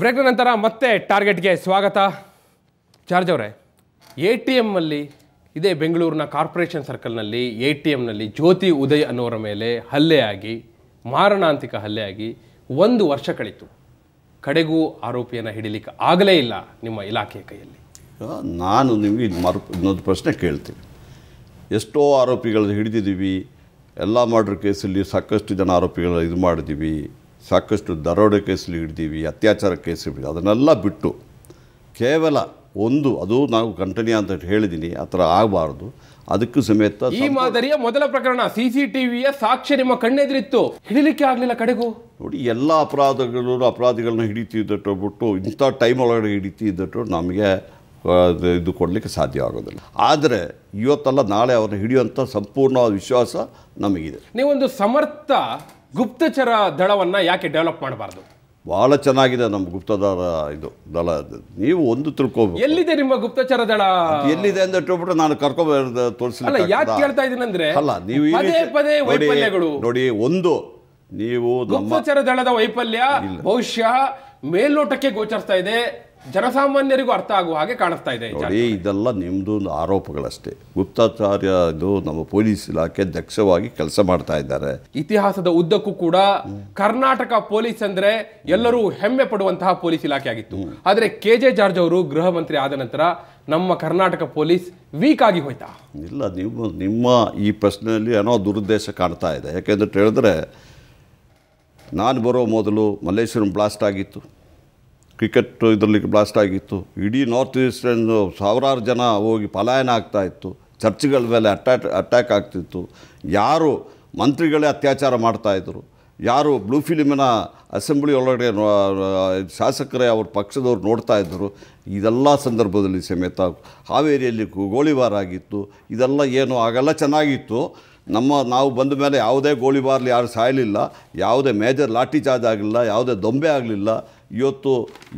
break ನಂತರ ಮತ್ತೆ ಟಾರ್ಗೆಟ್ಗೆ ಸ್ವಾಗತ ಚಾರ್ಜ್ ಅವರೇ ಎ ಟಿ ಎಮ್ಮಲ್ಲಿ ಇದೇ ಬೆಂಗಳೂರಿನ ಕಾರ್ಪೊರೇಷನ್ ಸರ್ಕಲ್ನಲ್ಲಿ ಎ ಟಿ ಎಮ್ನಲ್ಲಿ ಜ್ಯೋತಿ ಉದಯ್ ಅನ್ನೋರ ಮೇಲೆ ಹಲ್ಲೆಯಾಗಿ ಮಾರಣಾಂತಿಕ ಹಲ್ಲೆಯಾಗಿ ಒಂದು ವರ್ಷ ಕಳೀತು ಕಡೆಗೂ ಆರೋಪಿಯನ್ನು ಹಿಡಿಲಿಕ್ಕೆ ಆಗಲೇ ಇಲ್ಲ ನಿಮ್ಮ ಇಲಾಖೆಯ ಕೈಯಲ್ಲಿ ನಾನು ನಿಮಗೆ ಇದು ಮರು ಇನ್ನೊಂದು ಪ್ರಶ್ನೆ ಕೇಳ್ತೀನಿ ಎಷ್ಟೋ ಆರೋಪಿಗಳನ್ನ ಹಿಡಿದಿದ್ದೀವಿ ಎಲ್ಲ ಮರ್ಡರ್ ಕೇಸಲ್ಲಿ ಸಾಕಷ್ಟು ಜನ ಆರೋಪಿಗಳನ್ನ ಇದು ಮಾಡಿದ್ದೀವಿ ಸಾಕಷ್ಟು ದರೋಡೆ ಕೇಸಲ್ಲಿ ಹಿಡ್ದೀವಿ ಅತ್ಯಾಚಾರ ಕೇಸ್ ಹಿಡಿದು ಅದನ್ನೆಲ್ಲ ಬಿಟ್ಟು ಕೇವಲ ಒಂದು ಅದು ನಾವು ಕಂಟನ್ಯ ಅಂತ ಹೇಳಿದ್ದೀನಿ ಆ ಥರ ಆಗಬಾರ್ದು ಅದಕ್ಕೂ ಸಮೇತ ಈ ಮಾದರಿಯ ಮೊದಲ ಪ್ರಕರಣ ಸಿ ಸಿ ವಿಯ ಸಾಕ್ಷ್ಯ ನಿಮ್ಮ ಕಣ್ಣೆದುರಿತ್ತು ಹಿಡಿಲಿಕ್ಕೆ ಆಗಲಿಲ್ಲ ಕಡೆಗೂ ನೋಡಿ ಎಲ್ಲ ಅಪರಾಧಗಳು ಅಪರಾಧಿಗಳನ್ನ ಹಿಡಿತಿದ್ದಟ್ಟು ಬಿಟ್ಟು ಇಂಥ ಟೈಮ್ ಒಳಗಡೆ ಹಿಡಿತಿದ್ದಟ್ಟು ನಮಗೆ ಇದು ಕೊಡಲಿಕ್ಕೆ ಸಾಧ್ಯ ಆಗೋದಿಲ್ಲ ಆದರೆ ಇವತ್ತಲ್ಲ ನಾಳೆ ಅವ್ರನ್ನ ಹಿಡಿಯುವಂಥ ಸಂಪೂರ್ಣ ವಿಶ್ವಾಸ ನಮಗಿದೆ ನೀವೊಂದು ಸಮರ್ಥ ಗುಪ್ತಚರ ದಳವನ್ನು ಯಾಕೆ ಡೆವಲಪ್ ಮಾಡಬಾರ್ದು ಭಾಳ ಚೆನ್ನಾಗಿದೆ ನಮ್ಮ ಗುಪ್ತದಾರ ಇದು ದಳ ನೀವು ಒಂದು ತಿಳ್ಕೋಬೇಕು ಎಲ್ಲಿದೆ ನಿಮ್ಮ ಗುಪ್ತಚರ ದಳ ಎಲ್ಲಿದೆ ಅಂತ ಇಟ್ಬಿಟ್ಟು ನಾನು ಕರ್ಕೊ ತೋರಿಸಲಿಲ್ಲ ಯಾಕೆ ಕೇಳ್ತಾ ಇದ್ದೀನಂದ್ರೆ ಅಲ್ಲ ನೀವು ಪದೇ ವೈಫಲ್ಯಗಳು ನೋಡಿ ಒಂದು ನೀವು ಗುಪ್ತಚರ ದಳದ ವೈಫಲ್ಯ ಬಹುಶಃ ಮೇಲ್ನೋಟಕ್ಕೆ ಗೋಚರಿಸ್ತಾ ಇದೆ ಜನಸಾಮಾನ್ಯರಿಗೂ ಅರ್ಥ ಆಗುವ ಹಾಗೆ ಕಾಣಿಸ್ತಾ ಇದೆ ಇದೆಲ್ಲ ನಿಮ್ಮದು ಆರೋಪಗಳಷ್ಟೇ ಗುಪ್ತಾಚಾರ್ಯ ಇದು ನಮ್ಮ ಪೊಲೀಸ್ ಇಲಾಖೆ ದಕ್ಷವಾಗಿ ಕೆಲಸ ಮಾಡ್ತಾ ಇದ್ದಾರೆ ಇತಿಹಾಸದ ಉದ್ದಕ್ಕೂ ಕೂಡ ಕರ್ನಾಟಕ ಪೊಲೀಸ್ ಅಂದ್ರೆ ಎಲ್ಲರೂ ಹೆಮ್ಮೆ ಪಡುವಂತಹ ಪೊಲೀಸ್ ಇಲಾಖೆ ಆಗಿತ್ತು ಆದರೆ ಕೆ ಜೆ ಜಾರ್ಜ್ ಅವರು ಗೃಹ ಮಂತ್ರಿ ಆದ ನಂತರ ನಮ್ಮ ಕರ್ನಾಟಕ ಪೊಲೀಸ್ ವೀಕ್ ಆಗಿ ಹೋಯ್ತಾ ಇಲ್ಲ ನಿಮ್ಮ ನಿಮ್ಮ ಈ ಪ್ರಶ್ನೆಯಲ್ಲಿ ಏನೋ ದುರುದ್ದೇಶ ಕಾಣ್ತಾ ಇದೆ ಯಾಕೆಂದ್ರೆ ಹೇಳಿದ್ರೆ ನಾನು ಬರೋ ಮೊದಲು ಮಲ್ಲೇಶ್ವರಂ ಬ್ಲಾಸ್ಟ್ ಆಗಿತ್ತು ಕ್ರಿಕೆಟ್ ಇದರಲ್ಲಿ ಬ್ಲಾಸ್ಟ್ ಆಗಿತ್ತು ಇಡೀ ನಾರ್ತ್ ಈಸ್ಟರ್ನ್ ಸಾವಿರಾರು ಜನ ಹೋಗಿ ಪಲಾಯನ ಆಗ್ತಾ ಇತ್ತು ಚರ್ಚ್ಗಳ ಮೇಲೆ ಅಟ್ಯಾಕ್ ಅಟ್ಯಾಕ್ ಆಗ್ತಿತ್ತು ಯಾರು ಮಂತ್ರಿಗಳೇ ಅತ್ಯಾಚಾರ ಮಾಡ್ತಾಯಿದ್ರು ಯಾರು ಬ್ಲೂ ಫಿಲಿಮಿನ ಅಸೆಂಬ್ಲಿ ಒಳಗಡೆ ಶಾಸಕರೇ ಅವ್ರ ಪಕ್ಷದವ್ರು ನೋಡ್ತಾ ಇದ್ದರು ಇದೆಲ್ಲ ಸಂದರ್ಭದಲ್ಲಿ ಸಮೇತ ಹಾವೇರಿಯಲ್ಲಿ ಗೋಳಿಬಾರ್ ಆಗಿತ್ತು ಇದೆಲ್ಲ ಏನು ಆಗೆಲ್ಲ ಚೆನ್ನಾಗಿತ್ತು ನಮ್ಮ ನಾವು ಬಂದ ಮೇಲೆ ಯಾವುದೇ ಗೋಳಿಬಾರ್ಲಿ ಯಾರು ಸಾಯಲಿಲ್ಲ ಯಾವುದೇ ಮೇಜರ್ ಲಾಠಿ ಚಾರ್ಜ್ ಆಗಲಿಲ್ಲ ಯಾವುದೇ ದೊಂಬೆ ಆಗಲಿಲ್ಲ ಇವತ್ತು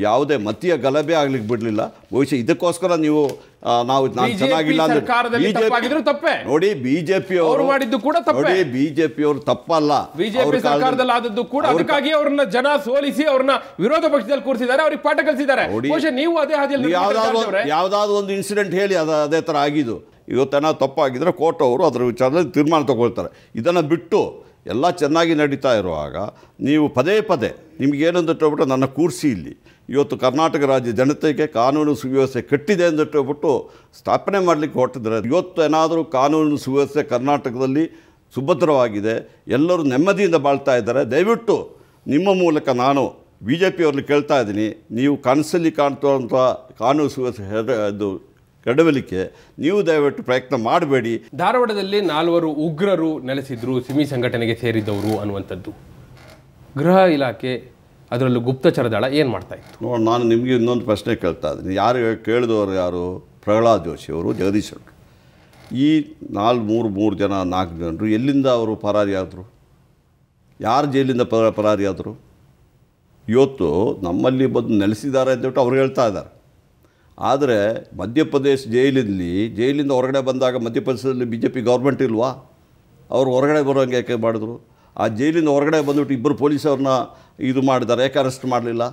ಯಾವುದೇ ಮತೀಯ ಗಲಭೆ ಆಗ್ಲಿಕ್ಕೆ ಬಿಡಲಿಲ್ಲ ಭವಿಷ್ಯ ಇದಕ್ಕೋಸ್ಕರ ನೀವು ನಾವು ನಾನು ಚೆನ್ನಾಗಿಲ್ಲ ಅಂದ್ರೆ ತಪ್ಪೇ ನೋಡಿ ಬಿಜೆಪಿ ಅವರು ಮಾಡಿದ್ದು ಕೂಡ ನೋಡಿ ಬಿಜೆಪಿ ಅವರು ತಪ್ಪಲ್ಲ ಬಿಜೆಪಿ ಸರ್ಕಾರದಲ್ಲಿ ಆದದ್ದು ಕೂಡ ಅದಕ್ಕಾಗಿ ಅವ್ರನ್ನ ಜನ ಸೋಲಿಸಿ ಅವ್ರನ್ನ ವಿರೋಧ ಪಕ್ಷದಲ್ಲಿ ಕೂರಿಸಿದ್ದಾರೆ ಅವ್ರಿಗೆ ಪಾಠ ಕಲಿಸಿದ್ದಾರೆ ನೀವು ಅದೇ ಹಾದಿಯಲ್ಲಿ ಯಾವ್ದಾದ್ರು ಒಂದು ಇನ್ಸಿಡೆಂಟ್ ಹೇಳಿ ಅದ ಅದೇ ತರ ಆಗಿದ್ದು ಇವತ್ತೇನೋ ತಪ್ಪಾಗಿದ್ರೆ ಕೋರ್ಟ್ ಅವರು ಅದರ ವಿಚಾರದಲ್ಲಿ ತೀರ್ಮಾನ ತಗೊಳ್ತಾರೆ ಇದನ್ನ ಬಿಟ್ಟು ಎಲ್ಲ ಚೆನ್ನಾಗಿ ನಡೀತಾ ಇರುವಾಗ ನೀವು ಪದೇ ಪದೇ ಹೇಳ್ಬಿಟ್ಟು ನನ್ನ ಕೂರಿಸಿ ಇಲ್ಲಿ ಇವತ್ತು ಕರ್ನಾಟಕ ರಾಜ್ಯ ಜನತೆಗೆ ಕಾನೂನು ಸುವ್ಯವಸ್ಥೆ ಕಟ್ಟಿದೆ ಅಂದಿಟ್ಟೋಗ್ಬಿಟ್ಟು ಸ್ಥಾಪನೆ ಮಾಡಲಿಕ್ಕೆ ಹೊರಟಿದ್ರೆ ಇವತ್ತು ಏನಾದರೂ ಕಾನೂನು ಸುವ್ಯವಸ್ಥೆ ಕರ್ನಾಟಕದಲ್ಲಿ ಸುಭದ್ರವಾಗಿದೆ ಎಲ್ಲರೂ ನೆಮ್ಮದಿಯಿಂದ ಬಾಳ್ತಾ ಇದ್ದಾರೆ ದಯವಿಟ್ಟು ನಿಮ್ಮ ಮೂಲಕ ನಾನು ಬಿ ಜೆ ಪಿಯವ್ರಲ್ಲಿ ಕೇಳ್ತಾ ಇದ್ದೀನಿ ನೀವು ಕನಸಲ್ಲಿ ಕಾಣ್ತಿರುವಂಥ ಕಾನೂನು ಸುವ್ಯವಸ್ಥೆ ಇದು ಕಡವಲಿಕೆ ನೀವು ದಯವಿಟ್ಟು ಪ್ರಯತ್ನ ಮಾಡಬೇಡಿ ಧಾರವಾಡದಲ್ಲಿ ನಾಲ್ವರು ಉಗ್ರರು ನೆಲೆಸಿದ್ರು ಸಿಮಿ ಸಂಘಟನೆಗೆ ಸೇರಿದವರು ಅನ್ನುವಂಥದ್ದು ಗೃಹ ಇಲಾಖೆ ಅದರಲ್ಲೂ ಗುಪ್ತಚರ ದಳ ಏನು ಮಾಡ್ತಾ ಇತ್ತು ನೋಡಿ ನಾನು ನಿಮಗೆ ಇನ್ನೊಂದು ಪ್ರಶ್ನೆ ಕೇಳ್ತಾ ಇದ್ದೀನಿ ಯಾರು ಕೇಳಿದವರು ಯಾರು ಪ್ರಹ್ಲಾದ್ ಜೋಶಿಯವರು ಜಗದೀಶ್ ಶೆಟ್ಟರು ಈ ನಾಲ್ಕು ಮೂರು ಮೂರು ಜನ ನಾಲ್ಕು ಜನರು ಎಲ್ಲಿಂದ ಅವರು ಪರಾರಿಯಾದರು ಯಾರು ಜೈಲಿಂದ ಪರಾರಿಯಾದರು ಇವತ್ತು ನಮ್ಮಲ್ಲಿ ಬಂದು ನೆಲೆಸಿದ್ದಾರೆ ಹೇಳ್ಬಿಟ್ಟು ಅವ್ರು ಹೇಳ್ತಾ ಇದ್ದಾರೆ ಆದರೆ ಮಧ್ಯಪ್ರದೇಶ ಜೈಲಿನಲ್ಲಿ ಜೈಲಿಂದ ಹೊರಗಡೆ ಬಂದಾಗ ಮಧ್ಯಪ್ರದೇಶದಲ್ಲಿ ಬಿ ಜೆ ಪಿ ಗೌರ್ಮೆಂಟ್ ಇಲ್ವಾ ಅವರು ಹೊರಗಡೆ ಬರೋಂಗೆ ಯಾಕೆ ಮಾಡಿದ್ರು ಆ ಜೈಲಿಂದ ಹೊರಗಡೆ ಬಂದುಬಿಟ್ಟು ಇಬ್ಬರು ಪೊಲೀಸವ್ರನ್ನ ಇದು ಮಾಡಿದ್ದಾರೆ ಯಾಕೆ ಅರೆಸ್ಟ್ ಮಾಡಲಿಲ್ಲ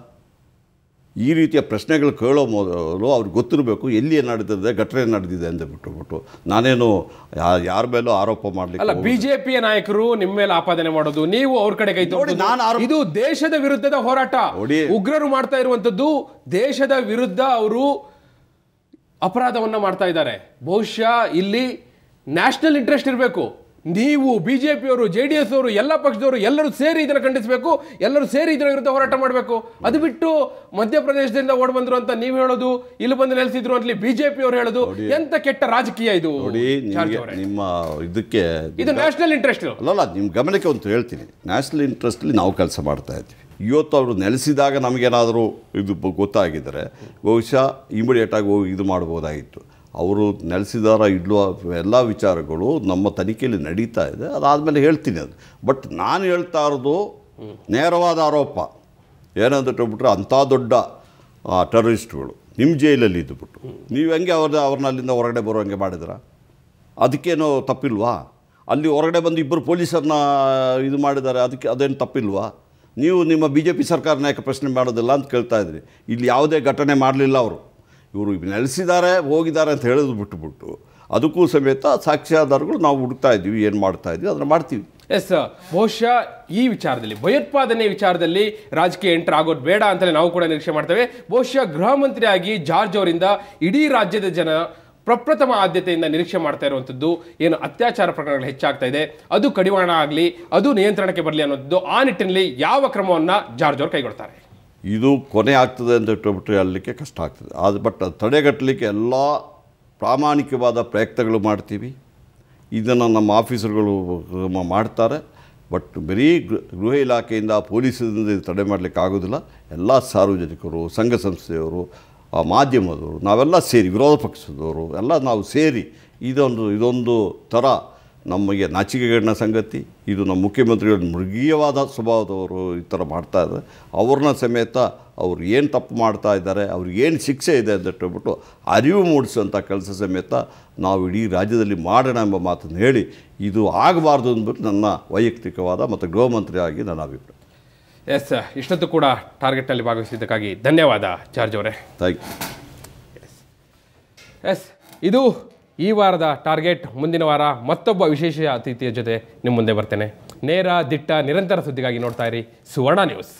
ಈ ರೀತಿಯ ಪ್ರಶ್ನೆಗಳು ಕೇಳೋ ಮೊದಲು ಅವ್ರಿಗೆ ಗೊತ್ತಿರಬೇಕು ಎಲ್ಲಿ ನಡೆದಿದೆ ಘಟನೆ ನಡೆದಿದೆ ಅಂತ ಬಿಟ್ಟುಬಿಟ್ಟು ನಾನೇನು ಯಾರ ಮೇಲೂ ಆರೋಪ ಜೆ ಬಿಜೆಪಿಯ ನಾಯಕರು ನಿಮ್ಮ ಮೇಲೆ ಆಪಾದನೆ ಮಾಡೋದು ನೀವು ಅವ್ರ ಕಡೆ ಕೈ ನಾನು ಇದು ದೇಶದ ವಿರುದ್ಧದ ಹೋರಾಟ ಉಗ್ರರು ಮಾಡ್ತಾ ಇರುವಂಥದ್ದು ದೇಶದ ವಿರುದ್ಧ ಅವರು ಅಪರಾಧವನ್ನು ಮಾಡ್ತಾ ಇದ್ದಾರೆ ಬಹುಶಃ ಇಲ್ಲಿ ನ್ಯಾಷನಲ್ ಇಂಟ್ರೆಸ್ಟ್ ಇರಬೇಕು ನೀವು ಬಿ ಜೆ ಪಿಯವರು ಜೆ ಡಿ ಎಸ್ ಅವರು ಎಲ್ಲ ಪಕ್ಷದವರು ಎಲ್ಲರೂ ಸೇರಿ ಇದನ್ನು ಖಂಡಿಸಬೇಕು ಎಲ್ಲರೂ ಸೇರಿ ಇದರ ವಿರುದ್ಧ ಹೋರಾಟ ಮಾಡಬೇಕು ಅದು ಬಿಟ್ಟು ಮಧ್ಯಪ್ರದೇಶದಿಂದ ಓಡ್ ಬಂದ್ರು ಅಂತ ನೀವು ಹೇಳೋದು ಇಲ್ಲಿ ಬಂದು ನೆಲೆಸಿದ್ರು ಅಂತಲಿ ಬಿ ಜೆ ಪಿ ಅವರು ಹೇಳೋದು ಎಂತ ಕೆಟ್ಟ ರಾಜಕೀಯ ಇದು ನೋಡಿ ನಿಮ್ಮ ಇದಕ್ಕೆ ಇದು ನ್ಯಾಷನಲ್ ಇಂಟ್ರೆಸ್ಟ್ ಅಲ್ಲ ನಿಮ್ಮ ಗಮನಕ್ಕೆ ಒಂದು ಹೇಳ್ತೀನಿ ನ್ಯಾಷನಲ್ ಇಂಟ್ರೆಸ್ಟ್ಲಿ ನಾವು ಕೆಲಸ ಮಾಡ್ತಾ ಇದ್ವಿ ಇವತ್ತು ಅವರು ನೆಲೆಸಿದಾಗ ನಮಗೇನಾದರೂ ಇದು ಗೊತ್ತಾಗಿದ್ದರೆ ಬಹುಶಃ ಇಮಿಡಿಯೇಟಾಗಿ ಹೋಗಿ ಇದು ಮಾಡ್ಬೋದಾಗಿತ್ತು ಅವರು ನೆಲೆಸಿದಾರ ಇಡ್ಲೋ ಎಲ್ಲ ವಿಚಾರಗಳು ನಮ್ಮ ತನಿಖೆಯಲ್ಲಿ ನಡೀತಾ ಇದೆ ಅದಾದಮೇಲೆ ಹೇಳ್ತೀನಿ ಅದು ಬಟ್ ನಾನು ಹೇಳ್ತಾ ಇರೋದು ನೇರವಾದ ಆರೋಪ ಏನಂತ ಹೇಳ್ಬಿಟ್ರೆ ಅಂಥ ದೊಡ್ಡ ಟೆರರಿಸ್ಟ್ಗಳು ನಿಮ್ಮ ಜೈಲಲ್ಲಿ ಇದ್ದುಬಿಟ್ಟು ನೀವು ಹೆಂಗೆ ಅವ್ರದ್ದು ಅವ್ರನ್ನ ಅಲ್ಲಿಂದ ಹೊರಗಡೆ ಬರೋ ಹಂಗೆ ಮಾಡಿದ್ರ ಅದಕ್ಕೇನು ತಪ್ಪಿಲ್ವಾ ಅಲ್ಲಿ ಹೊರಗಡೆ ಬಂದು ಇಬ್ಬರು ಪೊಲೀಸರನ್ನ ಇದು ಮಾಡಿದ್ದಾರೆ ಅದಕ್ಕೆ ಅದೇನು ತಪ್ಪಿಲ್ವಾ ನೀವು ನಿಮ್ಮ ಬಿ ಜೆ ಪಿ ಸರ್ಕಾರನ ಯಾಕೆ ಪ್ರಶ್ನೆ ಮಾಡೋದಿಲ್ಲ ಅಂತ ಕೇಳ್ತಾ ಇದ್ರಿ ಇಲ್ಲಿ ಯಾವುದೇ ಘಟನೆ ಮಾಡಲಿಲ್ಲ ಅವರು ಇವರು ನೆಲೆಸಿದ್ದಾರೆ ಹೋಗಿದ್ದಾರೆ ಅಂತ ಹೇಳೋದು ಬಿಟ್ಟುಬಿಟ್ಟು ಅದಕ್ಕೂ ಸಮೇತ ಸಾಕ್ಷ್ಯಾಧಾರಗಳು ನಾವು ಹುಡುಕ್ತಾ ಇದ್ದೀವಿ ಏನು ಮಾಡ್ತಾ ಇದ್ದೀವಿ ಅದನ್ನು ಮಾಡ್ತೀವಿ ಎಸ್ ಬಹುಶಃ ಈ ವಿಚಾರದಲ್ಲಿ ಭಯೋತ್ಪಾದನೆ ವಿಚಾರದಲ್ಲಿ ರಾಜಕೀಯ ಎಂಟರ್ ಆಗೋದು ಬೇಡ ಅಂತಲೇ ನಾವು ಕೂಡ ನಿರೀಕ್ಷೆ ಮಾಡ್ತೇವೆ ಬಹುಶಃ ಗೃಹ ಮಂತ್ರಿಯಾಗಿ ಜಾರ್ಜ್ ಅವರಿಂದ ಇಡೀ ರಾಜ್ಯದ ಜನ ಪ್ರಪ್ರಥಮ ಆದ್ಯತೆಯಿಂದ ನಿರೀಕ್ಷೆ ಮಾಡ್ತಾ ಇರುವಂಥದ್ದು ಏನು ಅತ್ಯಾಚಾರ ಪ್ರಕರಣಗಳು ಹೆಚ್ಚಾಗ್ತಾ ಇದೆ ಅದು ಕಡಿವಾಣ ಆಗಲಿ ಅದು ನಿಯಂತ್ರಣಕ್ಕೆ ಬರಲಿ ಅನ್ನೋದು ಆ ನಿಟ್ಟಿನಲ್ಲಿ ಯಾವ ಕ್ರಮವನ್ನು ಜಾರ್ಜ್ ಅವರು ಕೈಗೊಳ್ತಾರೆ ಇದು ಕೊನೆ ಆಗ್ತದೆ ಅಂತ ಇಟ್ಬಿಟ್ರೆ ಹೇಳಲಿಕ್ಕೆ ಕಷ್ಟ ಆಗ್ತದೆ ಅದು ಬಟ್ ತಡೆಗಟ್ಟಲಿಕ್ಕೆ ಎಲ್ಲ ಪ್ರಾಮಾಣಿಕವಾದ ಪ್ರಯತ್ನಗಳು ಮಾಡ್ತೀವಿ ಇದನ್ನು ನಮ್ಮ ಆಫೀಸರ್ಗಳು ಮಾಡ್ತಾರೆ ಬಟ್ ಬರೀ ಗೃಹ ಇಲಾಖೆಯಿಂದ ಪೊಲೀಸರಿಂದ ತಡೆ ಮಾಡಲಿಕ್ಕೆ ಆಗೋದಿಲ್ಲ ಎಲ್ಲ ಸಾರ್ವಜನಿಕರು ಸಂಘ ಸಂಸ್ಥೆಯವರು ಮಾಧ್ಯಮದವರು ನಾವೆಲ್ಲ ಸೇರಿ ವಿರೋಧ ಪಕ್ಷದವರು ಎಲ್ಲ ನಾವು ಸೇರಿ ಇದೊಂದು ಇದೊಂದು ಥರ ನಮಗೆ ನಾಚಿಕೆಗಳನ್ನ ಸಂಗತಿ ಇದು ನಮ್ಮ ಮುಖ್ಯಮಂತ್ರಿಗಳು ಮೃಗೀಯವಾದ ಸ್ವಭಾವದವರು ಈ ಥರ ಮಾಡ್ತಾ ಇದ್ದಾರೆ ಅವ್ರನ್ನ ಸಮೇತ ಅವ್ರು ಏನು ತಪ್ಪು ಮಾಡ್ತಾ ಇದ್ದಾರೆ ಅವ್ರಿಗೆ ಏನು ಶಿಕ್ಷೆ ಇದೆ ಅಂತ ಹೇಳ್ಬಿಟ್ಟು ಅರಿವು ಮೂಡಿಸುವಂಥ ಕೆಲಸ ಸಮೇತ ನಾವು ಇಡೀ ರಾಜ್ಯದಲ್ಲಿ ಮಾಡೋಣ ಎಂಬ ಮಾತನ್ನು ಹೇಳಿ ಇದು ಆಗಬಾರ್ದು ಅಂದ್ಬಿಟ್ಟು ನನ್ನ ವೈಯಕ್ತಿಕವಾದ ಮತ್ತು ಗೃಹಮಂತ್ರಿ ಆಗಿ ನನ್ನ ಅಭಿಪ್ರಾಯ ಎಸ್ ಇಷ್ಟೊತ್ತು ಕೂಡ ಟಾರ್ಗೆಟಲ್ಲಿ ಭಾಗವಹಿಸಿದ್ದಕ್ಕಾಗಿ ಧನ್ಯವಾದ ಚಾರ್ಜ್ ಅವರೇ ಥ್ಯಾಂಕ್ ಯು ಎಸ್ ಇದು ಈ ವಾರದ ಟಾರ್ಗೆಟ್ ಮುಂದಿನ ವಾರ ಮತ್ತೊಬ್ಬ ವಿಶೇಷ ಅತಿಥಿಯ ಜೊತೆ ನಿಮ್ಮ ಮುಂದೆ ಬರ್ತೇನೆ ನೇರ ದಿಟ್ಟ ನಿರಂತರ ಸುದ್ದಿಗಾಗಿ ನೋಡ್ತಾ ಇರಿ ಸುವರ್ಣ ನ್ಯೂಸ್